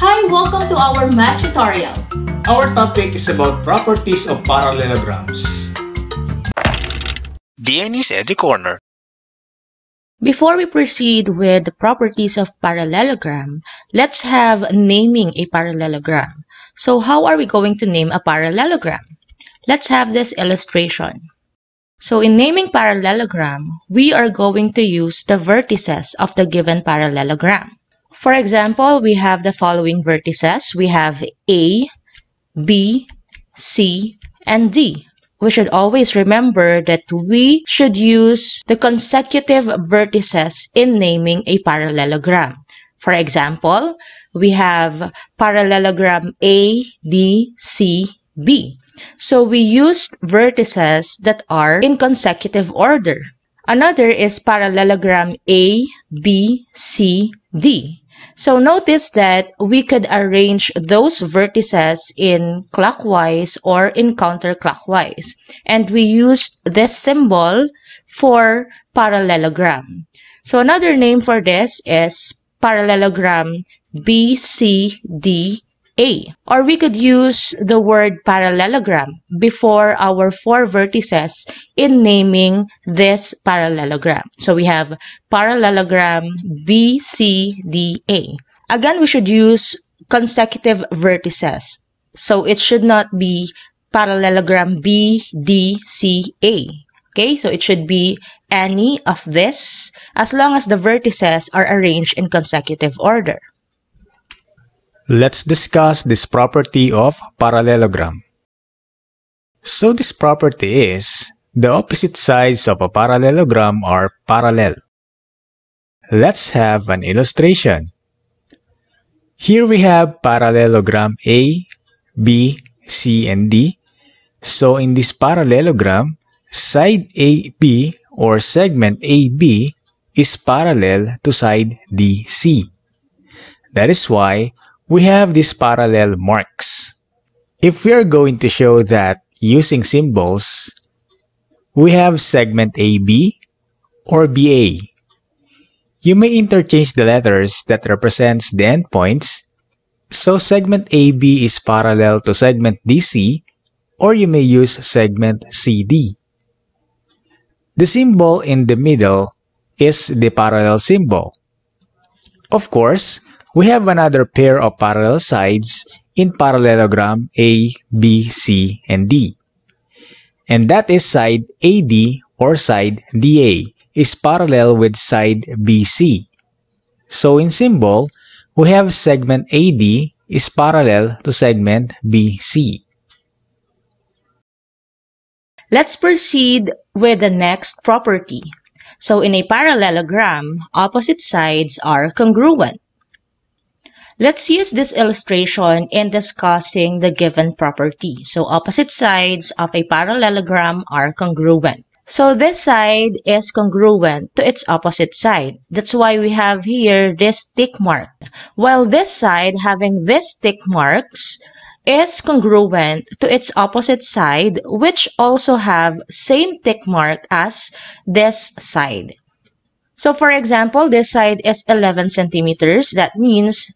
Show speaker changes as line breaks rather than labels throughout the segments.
Hi, welcome to our math tutorial.
Our topic is about properties of parallelograms. at Eddie Corner.
Before we proceed with the properties of parallelogram, let's have naming a parallelogram. So how are we going to name a parallelogram? Let's have this illustration. So in naming parallelogram, we are going to use the vertices of the given parallelogram. For example, we have the following vertices. We have A, B, C, and D. We should always remember that we should use the consecutive vertices in naming a parallelogram. For example, we have parallelogram A, D, C, B. So we used vertices that are in consecutive order. Another is parallelogram A, B, C, D. So notice that we could arrange those vertices in clockwise or in counterclockwise. And we used this symbol for parallelogram. So another name for this is parallelogram BCD a. Or we could use the word parallelogram before our four vertices in naming this parallelogram. So we have parallelogram B, C, D, A. Again, we should use consecutive vertices. So it should not be parallelogram B, D, C, A. Okay, so it should be any of this as long as the vertices are arranged in consecutive order.
Let's discuss this property of parallelogram. So this property is the opposite sides of a parallelogram are parallel. Let's have an illustration. Here we have parallelogram A, B, C, and D. So in this parallelogram, side AB or segment AB is parallel to side DC. That is why we have these parallel marks. If we are going to show that using symbols, we have segment AB or BA. You may interchange the letters that represents the endpoints. So segment AB is parallel to segment DC or you may use segment CD. The symbol in the middle is the parallel symbol. Of course, we have another pair of parallel sides in parallelogram A, B, C, and D. And that is side AD or side DA is parallel with side BC. So in symbol, we have segment AD is parallel to segment BC.
Let's proceed with the next property. So in a parallelogram, opposite sides are congruent. Let's use this illustration in discussing the given property. So opposite sides of a parallelogram are congruent. So this side is congruent to its opposite side. That's why we have here this tick mark. While this side having this tick marks, is congruent to its opposite side which also have same tick mark as this side. So for example, this side is 11 centimeters. That means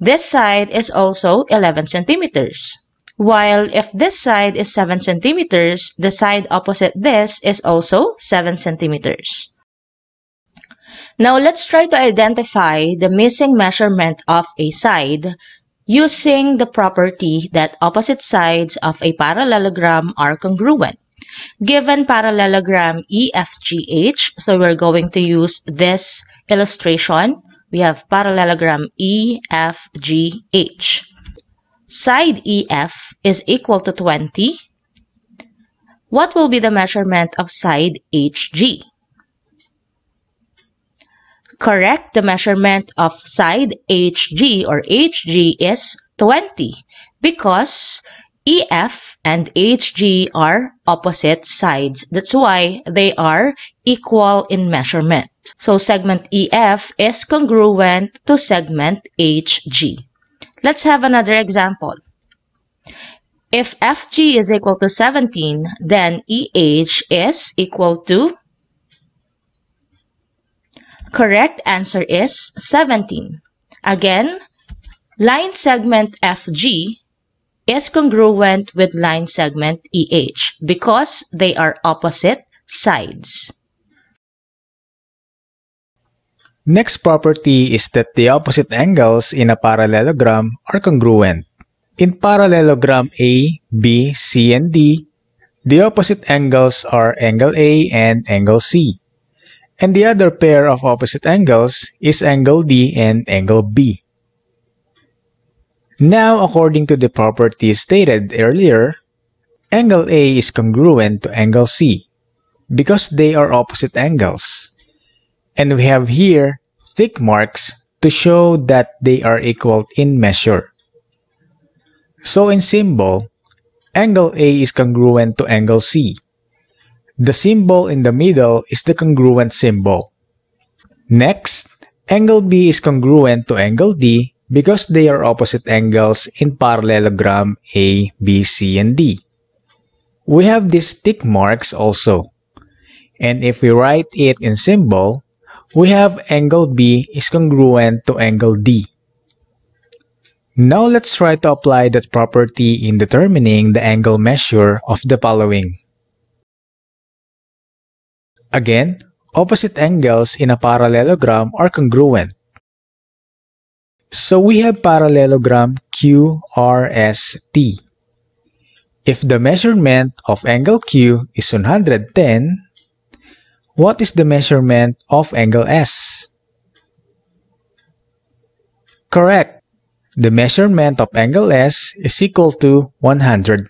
this side is also 11 centimeters. While if this side is 7 centimeters, the side opposite this is also 7 centimeters. Now let's try to identify the missing measurement of a side using the property that opposite sides of a parallelogram are congruent. Given parallelogram EFGH, so we're going to use this illustration we have parallelogram EFGH. Side EF is equal to 20. What will be the measurement of side HG? Correct, the measurement of side HG or HG is 20 because EF and HG are opposite sides. That's why they are equal in measurement. So segment EF is congruent to segment HG. Let's have another example. If FG is equal to 17, then EH is equal to Correct answer is 17. Again, line segment FG is congruent with line segment EH because they are opposite sides.
Next property is that the opposite angles in a parallelogram are congruent. In parallelogram A, B, C, and D, the opposite angles are angle A and angle C. And the other pair of opposite angles is angle D and angle B. Now, according to the property stated earlier, angle A is congruent to angle C because they are opposite angles. And we have here thick marks to show that they are equal in measure. So in symbol, angle A is congruent to angle C. The symbol in the middle is the congruent symbol. Next, angle B is congruent to angle D because they are opposite angles in parallelogram A, B, C, and D. We have these tick marks also. And if we write it in symbol, we have angle B is congruent to angle D. Now let's try to apply that property in determining the angle measure of the following. Again, opposite angles in a parallelogram are congruent. So we have parallelogram QRST. If the measurement of angle Q is 110, what is the measurement of angle S? Correct. The measurement of angle S is equal to 110.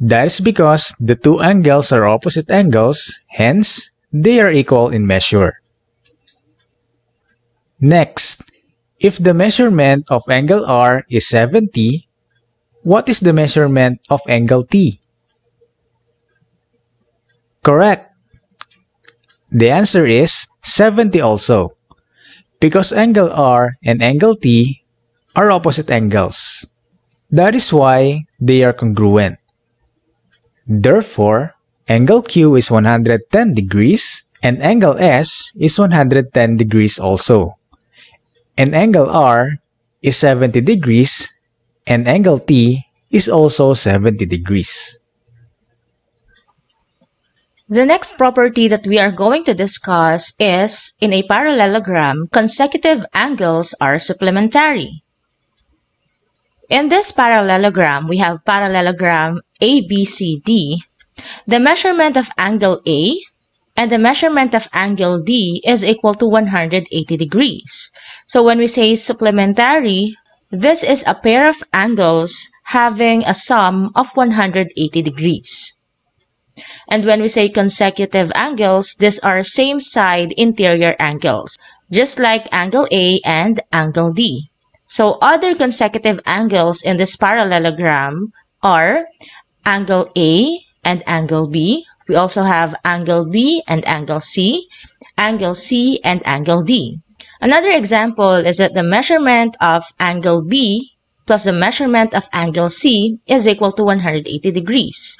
That is because the two angles are opposite angles, hence, they are equal in measure. Next, if the measurement of angle R is 70, what is the measurement of angle T? Correct. The answer is 70 also, because angle R and angle T are opposite angles. That is why they are congruent. Therefore, angle Q is 110 degrees and angle S is 110 degrees also and angle R is 70 degrees and angle T is also 70 degrees.
The next property that we are going to discuss is, in a parallelogram, consecutive angles are supplementary. In this parallelogram, we have parallelogram ABCD. The measurement of angle A and the measurement of angle D is equal to 180 degrees. So when we say supplementary, this is a pair of angles having a sum of 180 degrees. And when we say consecutive angles, these are same side interior angles, just like angle A and angle D. So other consecutive angles in this parallelogram are angle A and angle B, we also have angle B and angle C, angle C and angle D. Another example is that the measurement of angle B plus the measurement of angle C is equal to 180 degrees.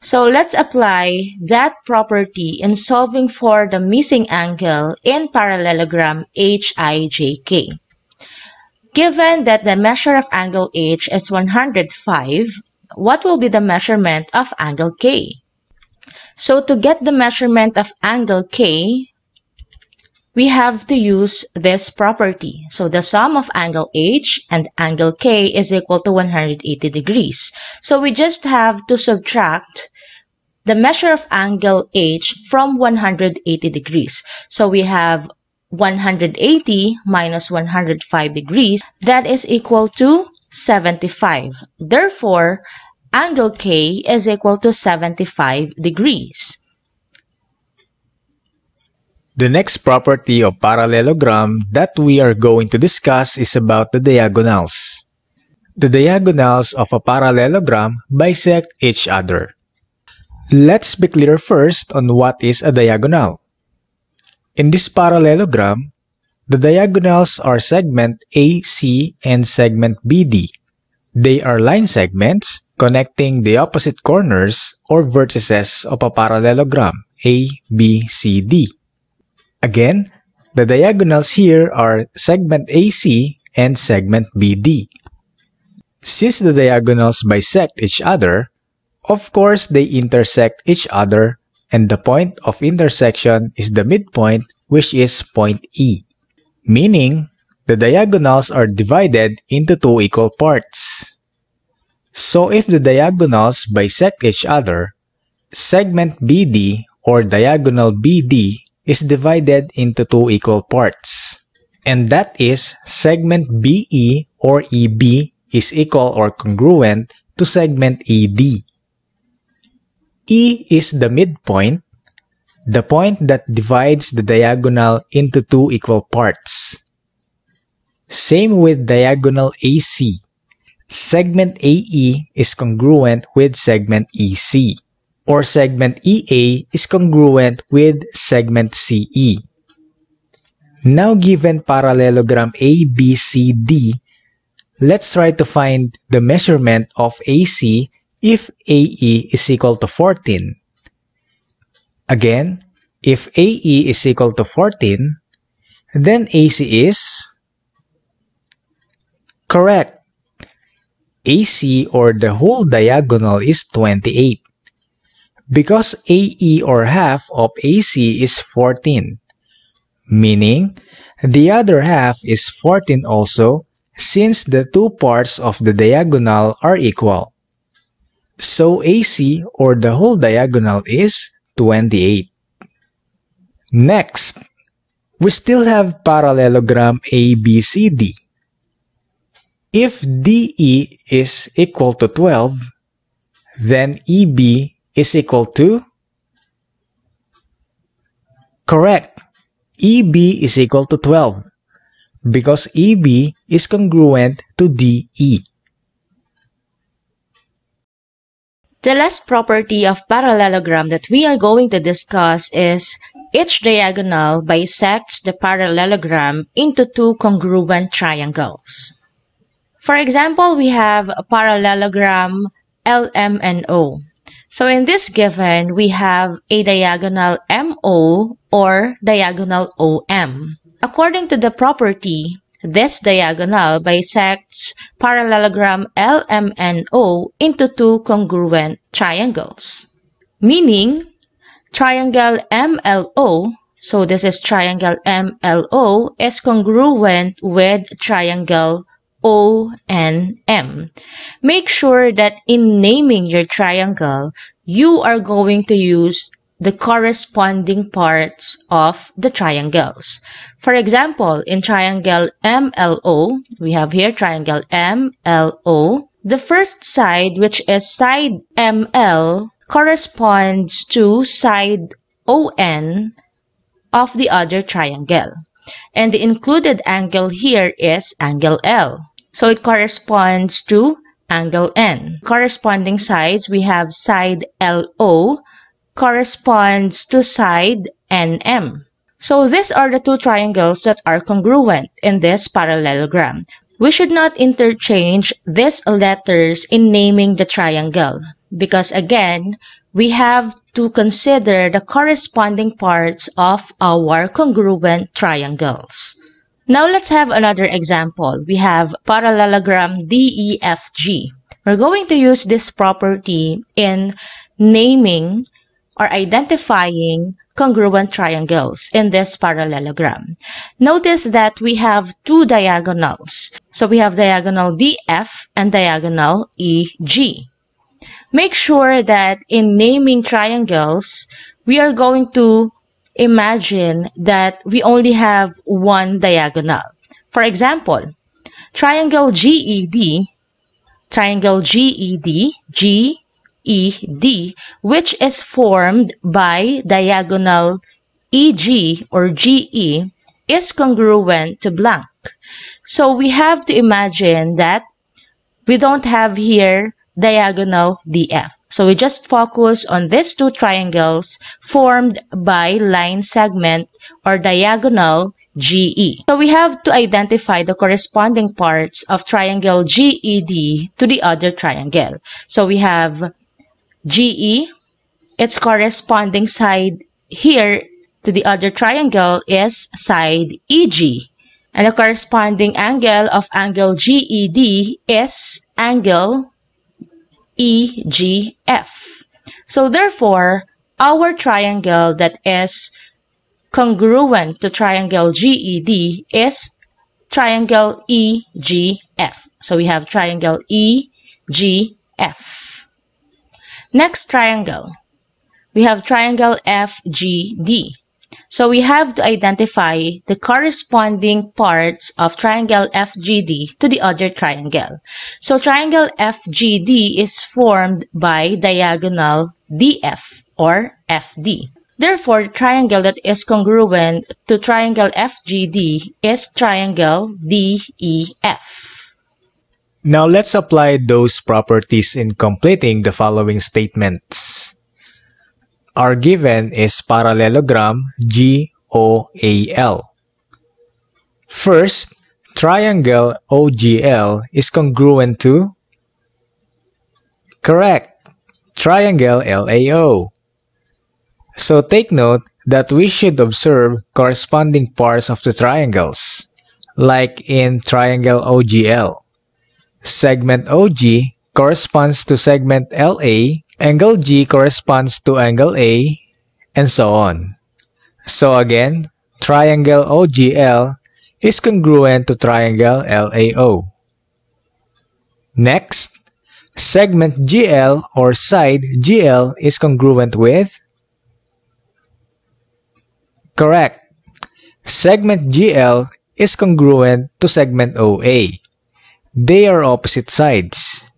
So let's apply that property in solving for the missing angle in parallelogram HIJK. Given that the measure of angle H is 105 what will be the measurement of angle K? So to get the measurement of angle K, we have to use this property. So the sum of angle H and angle K is equal to 180 degrees. So we just have to subtract the measure of angle H from 180 degrees. So we have 180 minus 105 degrees. That is equal to 75. Therefore, angle K is equal to 75 degrees.
The next property of parallelogram that we are going to discuss is about the diagonals. The diagonals of a parallelogram bisect each other. Let's be clear first on what is a diagonal. In this parallelogram, the diagonals are segment AC and segment BD. They are line segments connecting the opposite corners or vertices of a parallelogram ABCD. Again, the diagonals here are segment AC and segment BD. Since the diagonals bisect each other, of course they intersect each other and the point of intersection is the midpoint which is point E meaning the diagonals are divided into two equal parts. So if the diagonals bisect each other, segment BD or diagonal BD is divided into two equal parts. And that is segment BE or EB is equal or congruent to segment ED. E is the midpoint the point that divides the diagonal into two equal parts. Same with diagonal AC. Segment AE is congruent with segment EC, or segment EA is congruent with segment CE. Now given parallelogram ABCD, let's try to find the measurement of AC if AE is equal to 14. Again, if AE is equal to 14, then AC is correct. AC or the whole diagonal is 28 because AE or half of AC is 14, meaning the other half is 14 also since the two parts of the diagonal are equal. So AC or the whole diagonal is 28. Next, we still have parallelogram ABCD. If DE is equal to 12, then EB is equal to? Correct. EB is equal to 12 because EB is congruent to DE.
The last property of parallelogram that we are going to discuss is each diagonal bisects the parallelogram into two congruent triangles. For example, we have a parallelogram LMNO. So in this given, we have a diagonal MO or diagonal OM. According to the property, this diagonal bisects parallelogram LMNO into two congruent triangles, meaning triangle MLO, so this is triangle MLO, is congruent with triangle O and M. Make sure that in naming your triangle, you are going to use the corresponding parts of the triangles. For example, in triangle MLO, we have here triangle MLO. The first side, which is side ML, corresponds to side ON of the other triangle. And the included angle here is angle L. So it corresponds to angle N. Corresponding sides, we have side LO corresponds to side NM. So these are the two triangles that are congruent in this parallelogram. We should not interchange these letters in naming the triangle because again, we have to consider the corresponding parts of our congruent triangles. Now let's have another example. We have parallelogram DEFG. We're going to use this property in naming or identifying congruent triangles in this parallelogram. Notice that we have two diagonals. So we have diagonal DF and diagonal EG. Make sure that in naming triangles, we are going to imagine that we only have one diagonal. For example, triangle GED, triangle GED, G, ED, which is formed by diagonal EG or GE, is congruent to blank. So we have to imagine that we don't have here diagonal DF. So we just focus on these two triangles formed by line segment or diagonal GE. So we have to identify the corresponding parts of triangle GED to the other triangle. So we have GE, its corresponding side here to the other triangle is side EG. And the corresponding angle of angle GED is angle EGF. So therefore, our triangle that is congruent to triangle GED is triangle EGF. So we have triangle EGF. Next triangle. We have triangle FGD. So we have to identify the corresponding parts of triangle FGD to the other triangle. So triangle FGD is formed by diagonal DF or FD. Therefore, the triangle that is congruent to triangle FGD is triangle DEF.
Now let's apply those properties in completing the following statements. Our given is parallelogram GOAL. First, triangle OGL is congruent to? Correct! Triangle LAO. So take note that we should observe corresponding parts of the triangles, like in triangle OGL. Segment OG corresponds to segment LA, angle G corresponds to angle A, and so on. So again, triangle OGL is congruent to triangle LAO. Next, segment GL or side GL is congruent with? Correct. Segment GL is congruent to segment OA. They are opposite sides.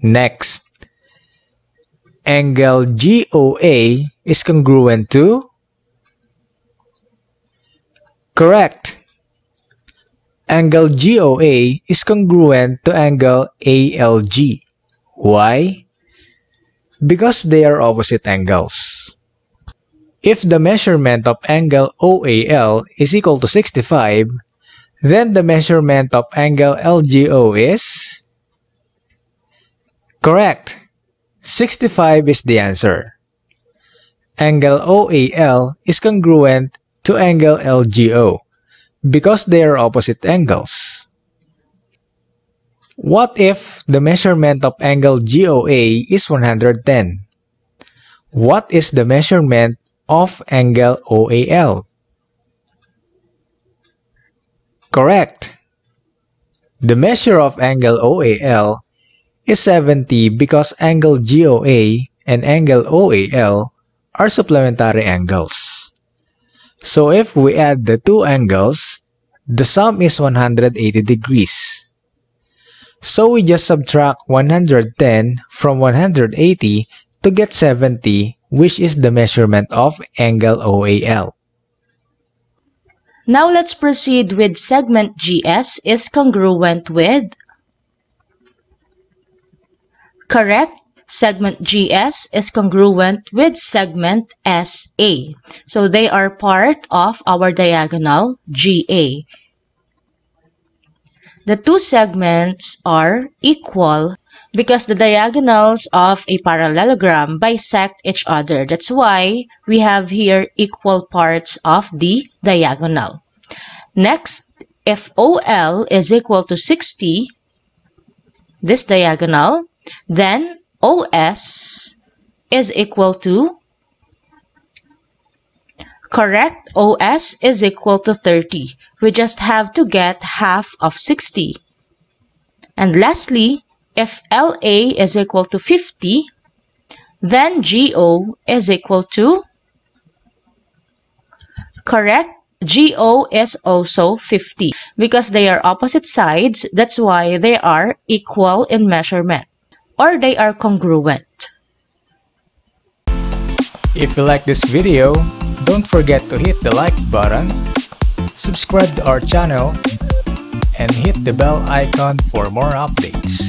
Next, angle GOA is congruent to? Correct. Angle GOA is congruent to angle ALG. Why? Because they are opposite angles. If the measurement of angle OAL is equal to 65, then the measurement of angle LGO is? Correct! 65 is the answer. Angle OAL is congruent to angle LGO because they are opposite angles. What if the measurement of angle GOA is 110? What is the measurement of angle OAL? Correct. The measure of angle OAL is 70 because angle GOA and angle OAL are supplementary angles. So if we add the two angles, the sum is 180 degrees. So we just subtract 110 from 180 to get 70 which is the measurement of angle OAL.
Now let's proceed with segment GS is congruent with. Correct. Segment GS is congruent with segment SA. So they are part of our diagonal GA. The two segments are equal because the diagonals of a parallelogram bisect each other. That's why we have here equal parts of the diagonal. Next, if OL is equal to 60, this diagonal, then OS is equal to correct OS is equal to 30. We just have to get half of 60. And lastly, if LA is equal to 50, then GO is equal to, correct? GO is also 50 because they are opposite sides. That's why they are equal in measurement or they are congruent.
If you like this video, don't forget to hit the like button, subscribe to our channel, and hit the bell icon for more updates.